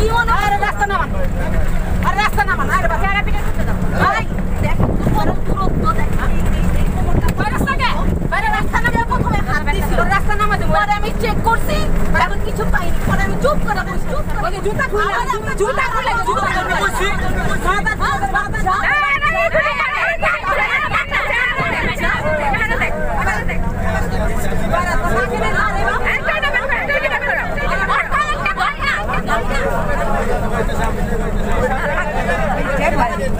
কি মনে আরে রাস্তা নামান আরে রাস্তা নামান আরে বাবা আরে পিটে করতে দাও ভাই দেখ তোমার দূরত্ব দেখ রাস্তা নামা দেবো আমি চেক করছি এখন জুতা খুলে জুতা খুলে জুতা খুলে দর্শক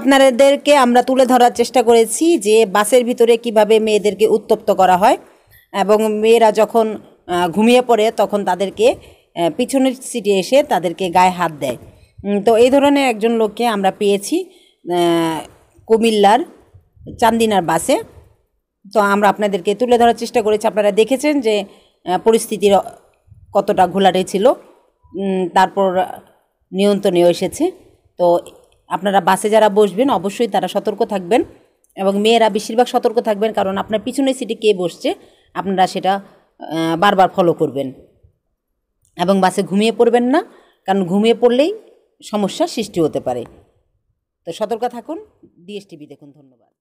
আপনাদেরকে আমরা তুলে ধরার চেষ্টা করেছি যে বাসের ভিতরে কিভাবে মেয়েদেরকে উত্তপ্ত করা হয় এবং মেয়েরা যখন ঘুমিয়ে পড়ে তখন তাদেরকে পিছনের সিটে এসে তাদেরকে গায়ে হাত দেয় তো এই ধরনের একজন লোককে আমরা পেয়েছি কুমিল্লার চান্দিনার বাসে তো আমরা আপনাদেরকে তুলে ধরার চেষ্টা করেছি আপনারা দেখেছেন যে পরিস্থিতির কতটা ঘোলাটে ছিল তারপর নিয়ন্ত্রণেও এসেছে তো আপনারা বাসে যারা বসবেন অবশ্যই তারা সতর্ক থাকবেন এবং মেয়েরা বেশিরভাগ সতর্ক থাকবেন কারণ আপনার পিছনে সিটে কে বসছে আপনারা সেটা বারবার ফলো করবেন এবং বাসে ঘুমিয়ে পড়বেন না কারণ ঘুমিয়ে পড়লেই সমস্যার সৃষ্টি হতে পারে তো সতর্ক থাকুন ডিএসটিভি দেখুন ধন্যবাদ